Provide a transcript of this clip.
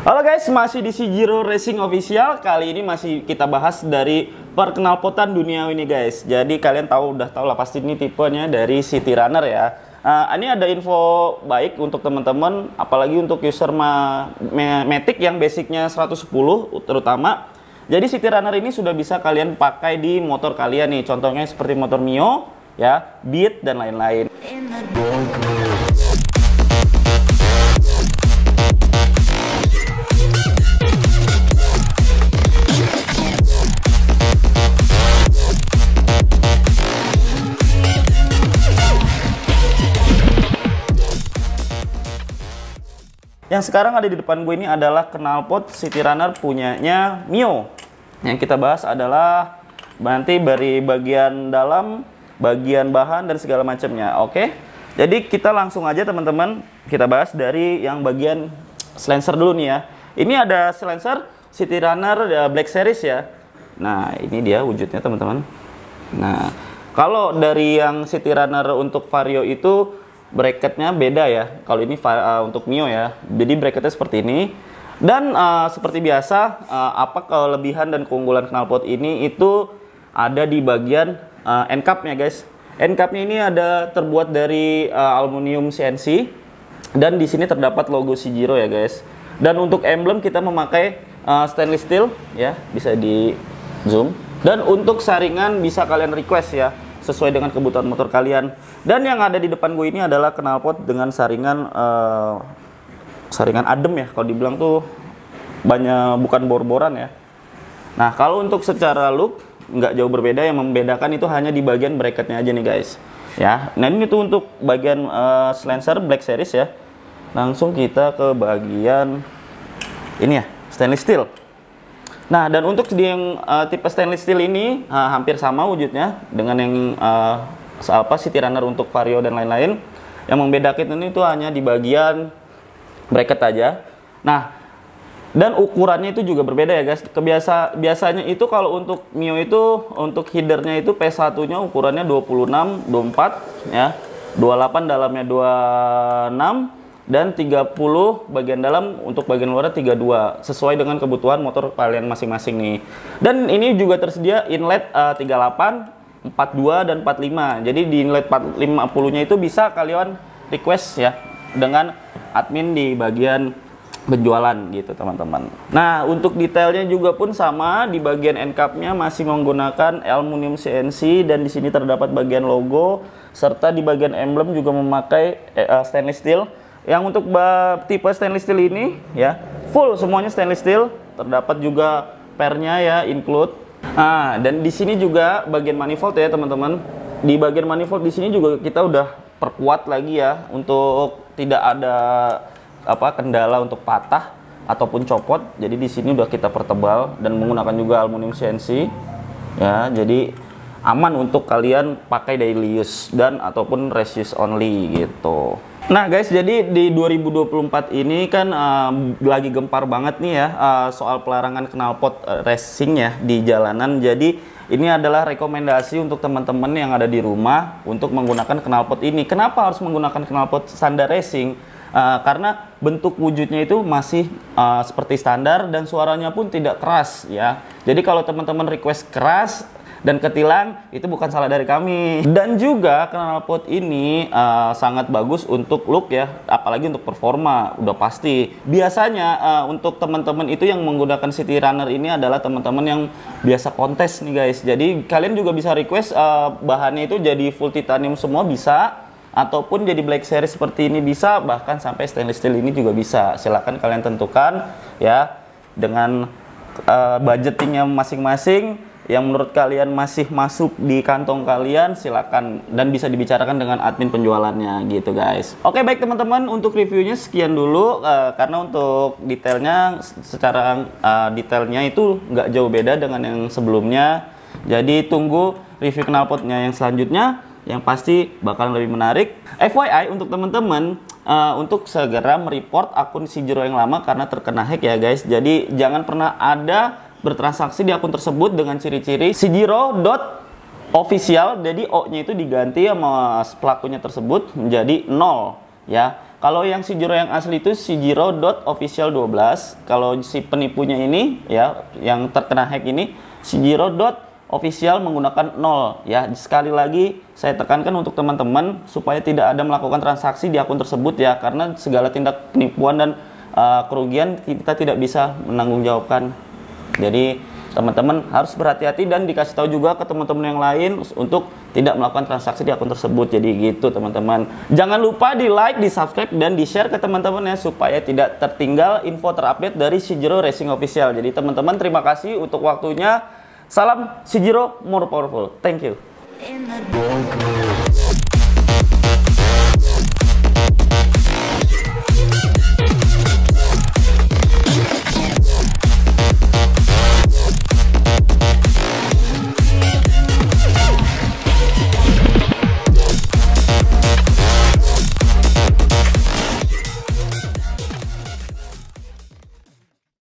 Halo guys, masih di Jiro Racing Official. Kali ini masih kita bahas dari perkenalpotan dunia ini guys. Jadi kalian tahu udah tahu lah pasti ini tipenya dari City Runner ya. Uh, ini ada info baik untuk teman-teman, apalagi untuk user ma me Matic yang basicnya 110 terutama. Jadi City Runner ini sudah bisa kalian pakai di motor kalian nih. Contohnya seperti motor Mio, ya, Beat dan lain-lain. Yang sekarang ada di depan gue ini adalah knalpot City Runner punyanya Mio. Yang kita bahas adalah nanti dari bagian dalam, bagian bahan dan segala macamnya. Oke. Jadi kita langsung aja teman-teman kita bahas dari yang bagian silencer dulu nih ya. Ini ada silencer City Runner eh, Black Series ya. Nah, ini dia wujudnya teman-teman. Nah, kalau dari yang City Runner untuk Vario itu bracketnya beda ya. Kalau ini uh, untuk Mio ya. Jadi bracketnya seperti ini. Dan uh, seperti biasa, uh, apa kelebihan dan keunggulan knalpot ini itu ada di bagian uh, end cupnya guys. End cupnya ini ada terbuat dari uh, aluminium CNC dan di sini terdapat logo Sijiro ya guys. Dan untuk emblem kita memakai uh, stainless steel ya, bisa di zoom. Dan untuk saringan bisa kalian request ya sesuai dengan kebutuhan motor kalian. Dan yang ada di depan gue ini adalah knalpot dengan saringan uh, saringan adem ya kalau dibilang tuh banyak bukan bor-boran ya. Nah, kalau untuk secara look nggak jauh berbeda yang membedakan itu hanya di bagian bracketnya aja nih guys. Ya. Nah, ini tuh untuk bagian uh, Black Series ya. Langsung kita ke bagian ini ya, stainless steel. Nah, dan untuk di yang uh, tipe stainless steel ini uh, hampir sama wujudnya dengan yang uh, apa city runner untuk vario dan lain-lain. Yang membedakan ini itu hanya di bagian bracket aja. Nah, dan ukurannya itu juga berbeda ya guys. Kebiasa biasanya itu kalau untuk Mio itu untuk headernya itu P1-nya ukurannya 26 24 ya. 28 dalamnya 26 dan 30 bagian dalam untuk bagian luarnya 32 sesuai dengan kebutuhan motor kalian masing-masing nih. Dan ini juga tersedia inlet uh, 38, 42 dan 45. Jadi di inlet 450 nya itu bisa kalian request ya dengan admin di bagian penjualan gitu teman-teman. Nah untuk detailnya juga pun sama di bagian end cap nya masih menggunakan aluminium CNC dan di sini terdapat bagian logo serta di bagian emblem juga memakai uh, stainless steel yang untuk tipe stainless steel ini ya full semuanya stainless steel. Terdapat juga pernya ya include. Nah, dan di sini juga bagian manifold ya teman-teman. Di bagian manifold di sini juga kita udah perkuat lagi ya untuk tidak ada apa kendala untuk patah ataupun copot. Jadi di sini udah kita pertebal dan menggunakan juga aluminium CNC. Ya, jadi aman untuk kalian pakai daily use dan ataupun resist only gitu. Nah guys, jadi di 2024 ini kan uh, lagi gempar banget nih ya uh, soal pelarangan knalpot eh, racing ya di jalanan. Jadi ini adalah rekomendasi untuk teman-teman yang ada di rumah untuk menggunakan knalpot ini. Kenapa harus menggunakan knalpot standar racing? Uh, karena bentuk wujudnya itu masih uh, seperti standar dan suaranya pun tidak keras ya. Jadi kalau teman-teman request keras dan ketilang itu bukan salah dari kami dan juga knalpot ini uh, sangat bagus untuk look ya apalagi untuk performa udah pasti biasanya uh, untuk teman-teman itu yang menggunakan city runner ini adalah teman-teman yang biasa kontes nih guys jadi kalian juga bisa request uh, bahannya itu jadi full titanium semua bisa ataupun jadi black series seperti ini bisa bahkan sampai stainless steel ini juga bisa silahkan kalian tentukan ya dengan uh, budgetingnya masing-masing yang menurut kalian masih masuk di kantong kalian silakan dan bisa dibicarakan dengan admin penjualannya gitu guys. Oke baik teman-teman untuk reviewnya sekian dulu uh, karena untuk detailnya secara uh, detailnya itu nggak jauh beda dengan yang sebelumnya. Jadi tunggu review knalpotnya yang selanjutnya yang pasti bakal lebih menarik. FYI untuk teman-teman uh, untuk segera mereport akun si Jiro yang lama karena terkena hack ya guys. Jadi jangan pernah ada bertransaksi di akun tersebut dengan ciri-ciri Sijiro dot official jadi O-nya itu diganti sama pelakunya tersebut menjadi nol ya. Kalau yang Sijiro yang asli itu Sijiro dot official 12. Kalau si penipunya ini ya yang terkena hack ini Sijiro dot official menggunakan nol ya. Sekali lagi saya tekankan untuk teman-teman supaya tidak ada melakukan transaksi di akun tersebut ya karena segala tindak penipuan dan uh, kerugian kita tidak bisa menanggung jawabkan jadi teman-teman harus berhati-hati dan dikasih tahu juga ke teman-teman yang lain untuk tidak melakukan transaksi di akun tersebut. Jadi gitu teman-teman. Jangan lupa di like, di subscribe dan di share ke teman-teman ya supaya tidak tertinggal info terupdate dari Shijiro Racing Official. Jadi teman-teman terima kasih untuk waktunya. Salam Shijiro more powerful. Thank you.